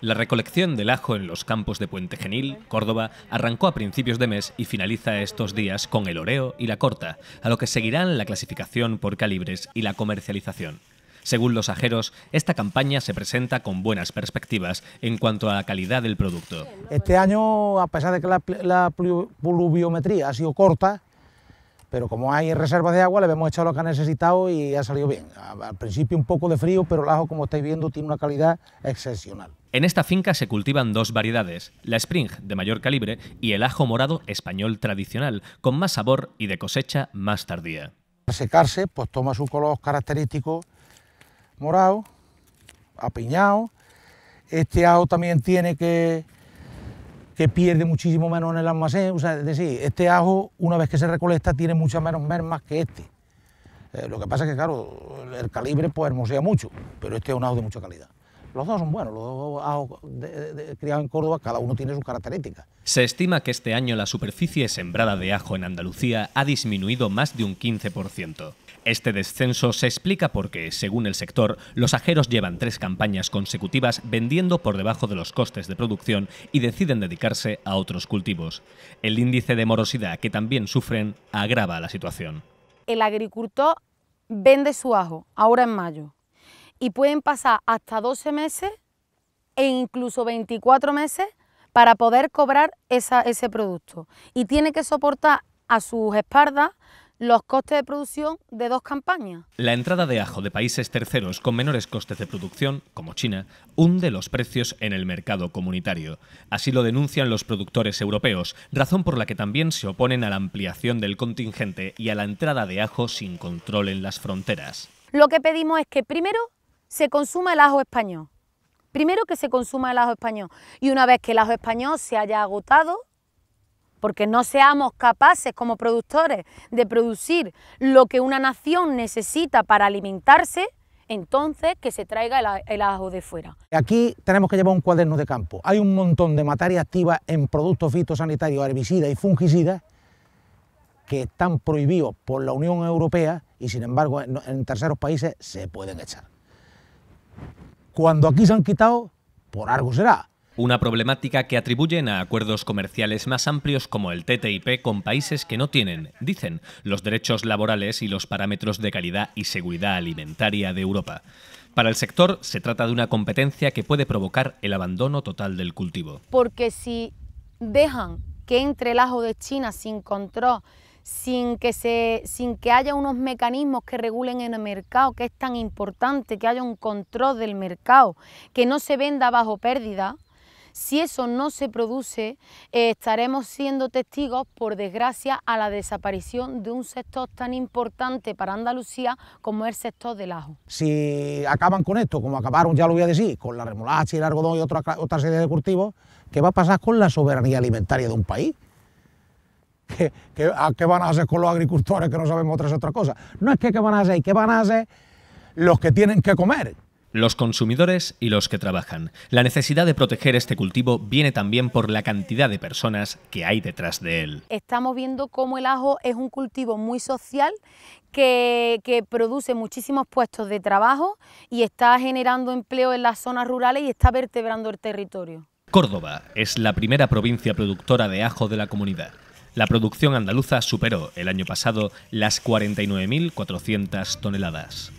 La recolección del ajo en los campos de Puente Genil, Córdoba, arrancó a principios de mes y finaliza estos días con el oreo y la corta, a lo que seguirán la clasificación por calibres y la comercialización. Según los ajeros, esta campaña se presenta con buenas perspectivas en cuanto a la calidad del producto. Este año, a pesar de que la, la pluviometría ha sido corta, pero como hay reservas de agua, le hemos echado lo que ha necesitado y ha salido bien. Al principio un poco de frío, pero el ajo, como estáis viendo, tiene una calidad excepcional. En esta finca se cultivan dos variedades, la Spring de mayor calibre y el ajo morado español tradicional, con más sabor y de cosecha más tardía. para secarse, pues toma su color característico morado, apiñado. Este ajo también tiene que que pierde muchísimo menos en el almacén. O sea, es decir, este ajo, una vez que se recolecta, tiene muchas menos mermas que este. Eh, lo que pasa es que, claro, el calibre pues hermosea mucho, pero este es un ajo de mucha calidad. Los dos son buenos, los dos ah, criados en Córdoba, cada uno tiene su característica. Se estima que este año la superficie sembrada de ajo en Andalucía ha disminuido más de un 15%. Este descenso se explica porque, según el sector, los ajeros llevan tres campañas consecutivas vendiendo por debajo de los costes de producción y deciden dedicarse a otros cultivos. El índice de morosidad que también sufren agrava la situación. El agricultor vende su ajo ahora en mayo y pueden pasar hasta 12 meses e incluso 24 meses para poder cobrar ese producto. Y tiene que soportar a sus espaldas los costes de producción de dos campañas. La entrada de ajo de países terceros con menores costes de producción, como China, hunde los precios en el mercado comunitario. Así lo denuncian los productores europeos, razón por la que también se oponen a la ampliación del contingente y a la entrada de ajo sin control en las fronteras. Lo que pedimos es que primero se consuma el ajo español. Primero que se consuma el ajo español. Y una vez que el ajo español se haya agotado, porque no seamos capaces como productores de producir lo que una nación necesita para alimentarse, entonces que se traiga el, ajo de fuera. Aquí tenemos que llevar un cuaderno de campo. Hay un montón de materia activa en productos fitosanitarios, herbicidas y fungicidas que están prohibidos por la Unión Europea y sin embargo en terceros países se pueden echar. Cuando aquí se han quitado, por algo será. Una problemática que atribuyen a acuerdos comerciales más amplios como el TTIP con países que no tienen, dicen, los derechos laborales y los parámetros de calidad y seguridad alimentaria de Europa. Para el sector se trata de una competencia que puede provocar el abandono total del cultivo. Porque si dejan que entre el ajo de China sin control, sin que, sin que haya unos mecanismos que regulen el mercado, que es tan importante que haya un control del mercado, que no se venda bajo pérdida, si eso no se produce, eh, estaremos siendo testigos, por desgracia, a la desaparición de un sector tan importante para Andalucía como el sector del ajo. Si acaban con esto, como acabaron, ya lo voy a decir, con la remolacha y el algodón y otra, otra serie de cultivos, ¿qué va a pasar con la soberanía alimentaria de un país? que, ¿qué van a hacer con los agricultores que no sabemos otras otras cosa? No es que qué van a hacer, qué van a hacer los que tienen que comer. Los consumidores y los que trabajan. La necesidad de proteger este cultivo viene también por la cantidad de personas que hay detrás de él. Estamos viendo cómo el ajo es un cultivo muy social que, que, produce muchísimos puestos de trabajo y está generando empleo en las zonas rurales y está vertebrando el territorio. Córdoba es la primera provincia productora de ajo de la comunidad. La producción andaluza superó el año pasado las 49.400 toneladas.